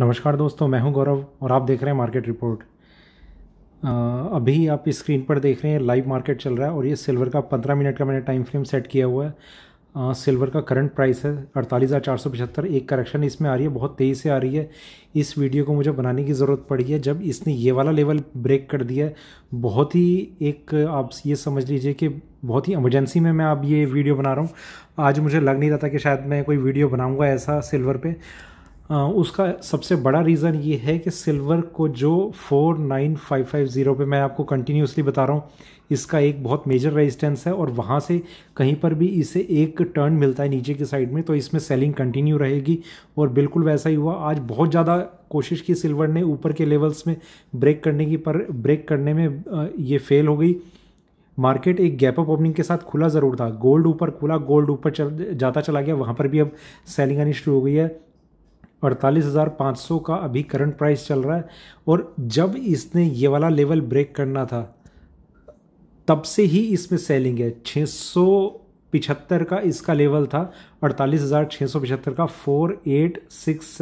नमस्कार दोस्तों मैं हूं गौरव और आप देख रहे हैं मार्केट रिपोर्ट अभी आप स्क्रीन पर देख रहे हैं लाइव मार्केट चल रहा है और ये सिल्वर का पंद्रह मिनट का मैंने टाइम फ्रेम सेट किया हुआ है आ, सिल्वर का करंट प्राइस है अड़तालीस हज़ार चार सौ पचहत्तर एक करेक्शन इसमें आ रही है बहुत तेज़ी से आ रही है इस वीडियो को मुझे बनाने की ज़रूरत पड़ी है जब इसने ये वाला लेवल ब्रेक कर दिया बहुत ही एक आप ये समझ लीजिए कि बहुत ही इमरजेंसी में मैं अब ये वीडियो बना रहा हूँ आज मुझे लग नहीं रहा था कि शायद मैं कोई वीडियो बनाऊँगा ऐसा सिल्वर पर उसका सबसे बड़ा रीज़न ये है कि सिल्वर को जो 49550 पे मैं आपको कंटिन्यूसली बता रहा हूँ इसका एक बहुत मेजर रेजिस्टेंस है और वहाँ से कहीं पर भी इसे एक टर्न मिलता है नीचे की साइड में तो इसमें सेलिंग कंटिन्यू रहेगी और बिल्कुल वैसा ही हुआ आज बहुत ज़्यादा कोशिश की सिल्वर ने ऊपर के लेवल्स में ब्रेक करने की पर ब्रेक करने में ये फेल हो गई मार्केट एक गैप अप ओपनिंग के साथ खुला ज़रूर था गोल्ड ऊपर खुला गोल्ड ऊपर चल जाता चला गया वहाँ पर भी अब सेलिंग आनी शुरू हो गई है अड़तालीस हज़ार पाँच सौ का अभी करंट प्राइस चल रहा है और जब इसने ये वाला लेवल ब्रेक करना था तब से ही इसमें सेलिंग है छः सौ पिछहत्तर का इसका लेवल था अड़तालीस हज़ार छः सौ पिछहत्तर का four eight six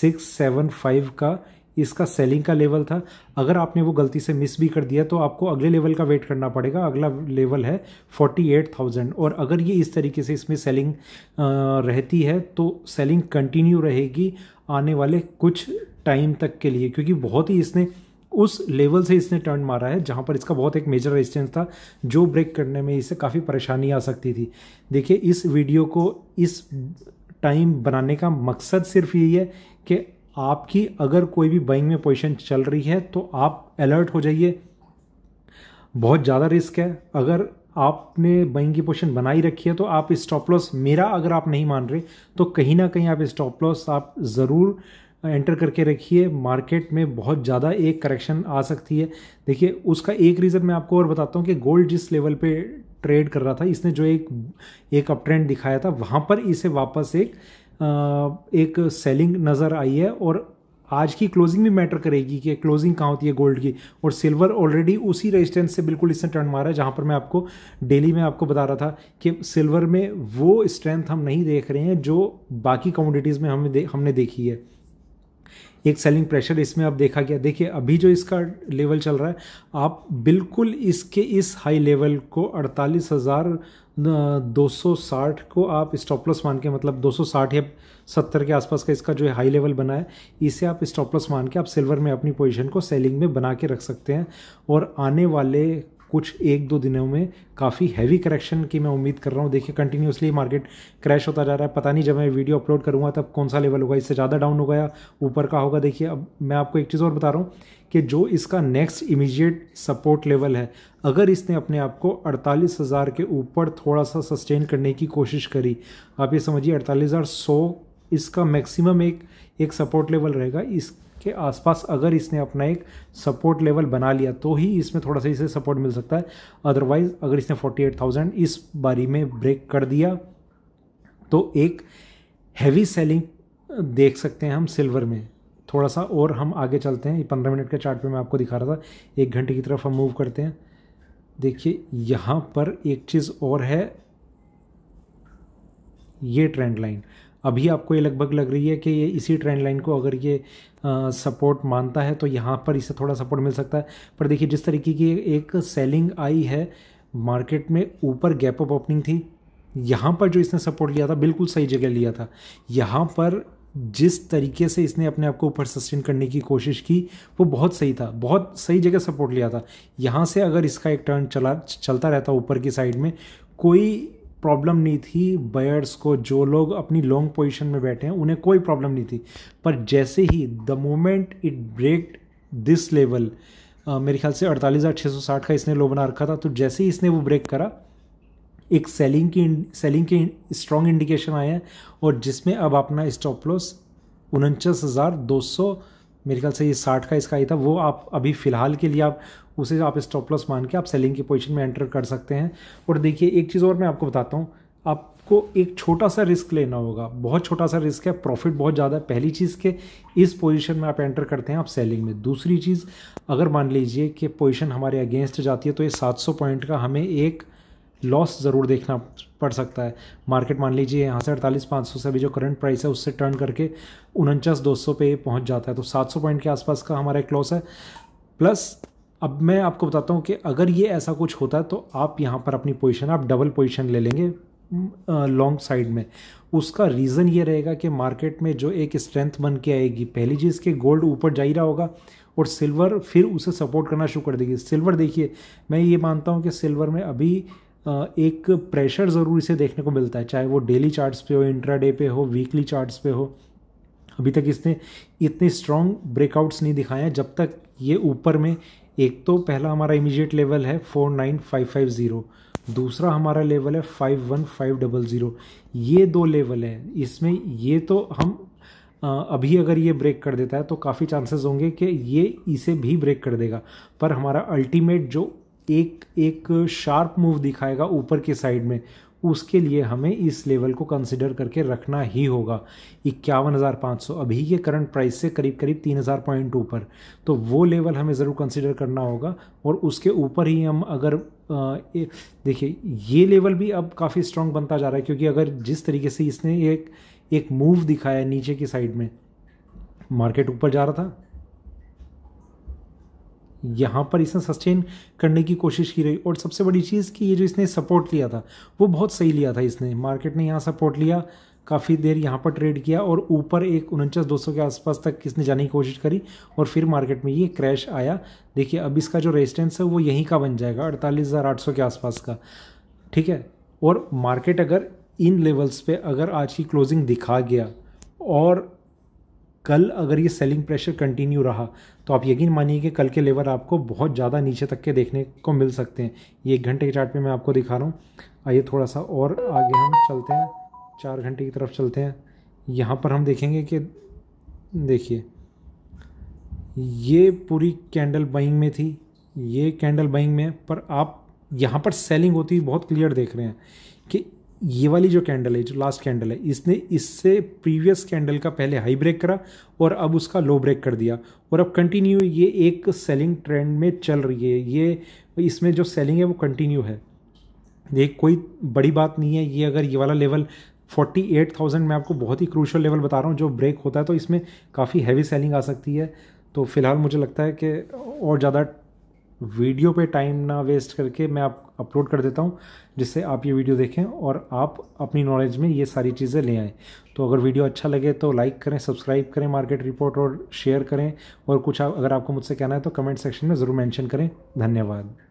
six seven five का इसका सेलिंग का लेवल था अगर आपने वो गलती से मिस भी कर दिया तो आपको अगले लेवल का वेट करना पड़ेगा अगला लेवल है 48,000 और अगर ये इस तरीके से इसमें सेलिंग रहती है तो सेलिंग कंटिन्यू रहेगी आने वाले कुछ टाइम तक के लिए क्योंकि बहुत ही इसने उस लेवल से इसने टर्न मारा है जहाँ पर इसका बहुत एक मेजर रेजिस्टेंस था जो ब्रेक करने में इसे काफ़ी परेशानी आ सकती थी देखिए इस वीडियो को इस टाइम बनाने का मकसद सिर्फ यही है कि आपकी अगर कोई भी बाइंग में पोजीशन चल रही है तो आप अलर्ट हो जाइए बहुत ज़्यादा रिस्क है अगर आपने बाइंग की पोजीशन बनाई रखी है तो आप स्टॉप लॉस मेरा अगर आप नहीं मान रहे तो कहीं ना कहीं आप स्टॉप लॉस आप ज़रूर एंटर करके रखिए मार्केट में बहुत ज़्यादा एक करेक्शन आ सकती है देखिए उसका एक रीज़न मैं आपको और बताता हूँ कि गोल्ड जिस लेवल पे ट्रेड कर रहा था इसने जो एक एक अप ट्रेंड दिखाया था वहाँ पर इसे वापस एक एक सेलिंग नज़र आई है और आज की क्लोजिंग भी मैटर करेगी कि क्लोजिंग कहाँ होती है गोल्ड की और सिल्वर ऑलरेडी उसी रेजिस्टेंस से बिल्कुल इसने टर्न मारा है जहाँ पर मैं आपको डेली में आपको बता रहा था कि सिल्वर में वो स्ट्रेंथ हम नहीं देख रहे हैं जो बाकी कमोडिटीज़ में हमें दे, हमने देखी है एक सेलिंग प्रेशर इसमें अब देखा गया देखिए अभी जो इसका लेवल चल रहा है आप बिल्कुल इसके इस हाई लेवल को अड़तालीस हज़ार 260 को आप स्टॉप लॉस मान के मतलब 260 या 70 के आसपास का इसका जो है हाई लेवल बना है इसे आप स्टॉप लॉस मान के आप सिल्वर में अपनी पोजीशन को सेलिंग में बना के रख सकते हैं और आने वाले कुछ एक दो दिनों में काफ़ी हैवी करेक्शन की मैं उम्मीद कर रहा हूँ देखिए कंटिन्यूसली मार्केट क्रैश होता जा रहा है पता नहीं जब मैं वीडियो अपलोड करूँगा तब कौन सा लेवल होगा इससे ज़्यादा डाउन होगा या ऊपर का होगा देखिए अब मैं आपको एक चीज़ और बता रहा हूँ कि जो इसका नेक्स्ट इमीजिएट सपोर्ट लेवल है अगर इसने अपने आप को अड़तालीस हज़ार के ऊपर थोड़ा सा सस्टेन करने की कोशिश करी आप ये समझिए अड़तालीस हज़ार सौ इसका मैक्सिमम एक एक सपोर्ट लेवल रहेगा इस के आसपास अगर इसने अपना एक सपोर्ट लेवल बना लिया तो ही इसमें थोड़ा सा इसे सपोर्ट मिल सकता है अदरवाइज़ अगर इसने 48,000 इस बारी में ब्रेक कर दिया तो एक हैवी सेलिंग देख सकते हैं हम सिल्वर में थोड़ा सा और हम आगे चलते हैं पंद्रह मिनट के चार्ट पे मैं आपको दिखा रहा था एक घंटे की तरफ हम मूव करते हैं देखिए यहाँ पर एक चीज़ और है ये ट्रेंड लाइन अभी आपको ये लगभग लग रही है कि ये इसी ट्रेंड लाइन को अगर ये सपोर्ट मानता है तो यहाँ पर इसे थोड़ा सपोर्ट मिल सकता है पर देखिए जिस तरीके की एक सेलिंग आई है मार्केट में ऊपर गैप अप ओपनिंग थी यहाँ पर जो इसने सपोर्ट लिया था बिल्कुल सही जगह लिया था यहाँ पर जिस तरीके से इसने अपने आप को ऊपर सस्टेन करने की कोशिश की वो बहुत सही था बहुत सही जगह सपोर्ट लिया था यहाँ से अगर इसका एक टर्न चला चलता रहता ऊपर की साइड में कोई प्रॉब्लम नहीं थी बयर्स को जो लोग अपनी लॉन्ग पोजीशन में बैठे हैं उन्हें कोई प्रॉब्लम नहीं थी पर जैसे ही the moment it break this level मेरे ख्याल से अड़तालीस हज़ार छः सौ साठ का इसने लो बना रखा था तो जैसे ही इसने वो ब्रेक करा एक सेलिंग की सेलिंग के स्ट्रॉन्ग इंडिकेशन आए हैं और जिसमें अब अपना स्टॉप लॉस उनचास हज़ार दो सौ मेरे ख्याल से ये साठ का इसका ही था वो आप अभी फ़िलहाल के लिए आप उसे आप स्टॉप लॉस मान के आप सेलिंग की पोजीशन में एंटर कर सकते हैं और देखिए एक चीज़ और मैं आपको बताता हूँ आपको एक छोटा सा रिस्क लेना होगा बहुत छोटा सा रिस्क है प्रॉफिट बहुत ज़्यादा है पहली चीज़ के इस पोजीशन में आप एंटर करते हैं आप सेलिंग में दूसरी चीज़ अगर मान लीजिए कि पोजीशन हमारे अगेंस्ट जाती है तो ये 700 पॉइंट का हमें एक लॉस ज़रूर देखना पड़ सकता है मार्केट मान लीजिए यहाँ से अड़तालीस पाँच सौ से अभी जो करंट प्राइस है उससे टर्न करके उनचास दो सौ पे पहुँच जाता है तो सात सौ पॉइंट के आसपास का हमारा एक लॉस है प्लस अब मैं आपको बताता हूँ कि अगर ये ऐसा कुछ होता है तो आप यहाँ पर अपनी पोजिशन आप डबल पोजिशन ले लेंगे लॉन्ग साइड में उसका रीज़न ये रहेगा कि मार्केट में जो एक स्ट्रेंथ बन के आएगी पहली चीज़ के गोल्ड ऊपर जा ही रहा होगा और सिल्वर फिर उसे सपोर्ट करना शुरू कर देगी सिल्वर देखिए मैं ये मानता हूँ कि सिल्वर में अभी एक प्रेशर ज़रूर इसे देखने को मिलता है चाहे वो डेली चार्ट्स पे हो इंट्राडे पे हो वीकली चार्ट्स पे हो अभी तक इसने इतने स्ट्रॉन्ग ब्रेकआउट्स नहीं दिखाए हैं जब तक ये ऊपर में एक तो पहला हमारा इमीडिएट लेवल है four nine five five zero दूसरा हमारा लेवल है five one five double zero ये दो लेवल हैं इसमें ये तो हम अभी अगर ये ब्रेक कर देता है तो काफ़ी चांसेस होंगे कि ये इसे भी ब्रेक कर देगा पर हमारा अल्टीमेट जो एक एक शार्प मूव दिखाएगा ऊपर के साइड में उसके लिए हमें इस लेवल को कंसिडर करके रखना ही होगा इक्यावन हज़ार पाँच सौ अभी के करंट प्राइस से करीब करीब तीन हज़ार पॉइंट ऊपर तो वो लेवल हमें ज़रूर कंसिडर करना होगा और उसके ऊपर ही हम अगर देखिए ये लेवल भी अब काफ़ी स्ट्रांग बनता जा रहा है क्योंकि अगर जिस तरीके से इसने एक एक मूव दिखाया नीचे की साइड में मार्केट ऊपर जा रहा था यहाँ पर इसने सस्टेन करने की कोशिश की रही और सबसे बड़ी चीज़ कि ये जो इसने सपोर्ट लिया था वो बहुत सही लिया था इसने मार्केट ने यहाँ सपोर्ट लिया काफ़ी देर यहाँ पर ट्रेड किया और ऊपर एक उनचास दो के आसपास तक इसने जाने की कोशिश करी और फिर मार्केट में ये क्रैश आया देखिए अब इसका जो रेजिस्टेंस है वो यहीं का बन जाएगा अड़तालीस हज़ार आठ सौ के आसपास का ठीक है और मार्केट अगर इन लेवल्स पे अगर आज की क्लोजिंग दिखा गया और कल अगर ये सेलिंग प्रेशर कंटिन्यू रहा तो आप यकीन मानिए कि कल के लेवल आपको बहुत ज़्यादा नीचे तक के देखने को मिल सकते हैं ये एक घंटे के चार्ट पे मैं आपको दिखा रहा हूँ आइए थोड़ा सा और आगे हम चलते हैं चार घंटे की तरफ चलते हैं यहाँ पर हम देखेंगे कि देखिए ये पूरी कैंडल बाइंग में थी ये कैंडल बाइंग में पर आप यहाँ पर सेलिंग होती बहुत क्लियर देख रहे हैं कि ये वाली जो कैंडल है जो लास्ट कैंडल है इसने इससे प्रीवियस कैंडल का पहले हाई ब्रेक करा और अब उसका लो ब्रेक कर दिया और अब कंटिन्यू ये एक सेलिंग ट्रेंड में चल रही है ये इसमें जो सेलिंग है वो कंटिन्यू है ये कोई बड़ी बात नहीं है ये अगर ये वाला लेवल 48,000 मैं आपको बहुत ही क्रूशल लेवल बता रहा हूँ जो ब्रेक होता है तो इसमें काफ़ी हैवी सेलिंग आ सकती है तो फिलहाल मुझे लगता है कि और ज़्यादा वीडियो पे टाइम ना वेस्ट करके मैं आप अपलोड कर देता हूँ जिससे आप ये वीडियो देखें और आप अपनी नॉलेज में ये सारी चीज़ें ले आएँ तो अगर वीडियो अच्छा लगे तो लाइक करें सब्सक्राइब करें मार्केट रिपोर्ट और शेयर करें और कुछ अगर आपको मुझसे कहना है तो कमेंट सेक्शन में ज़रूर मैंशन करें धन्यवाद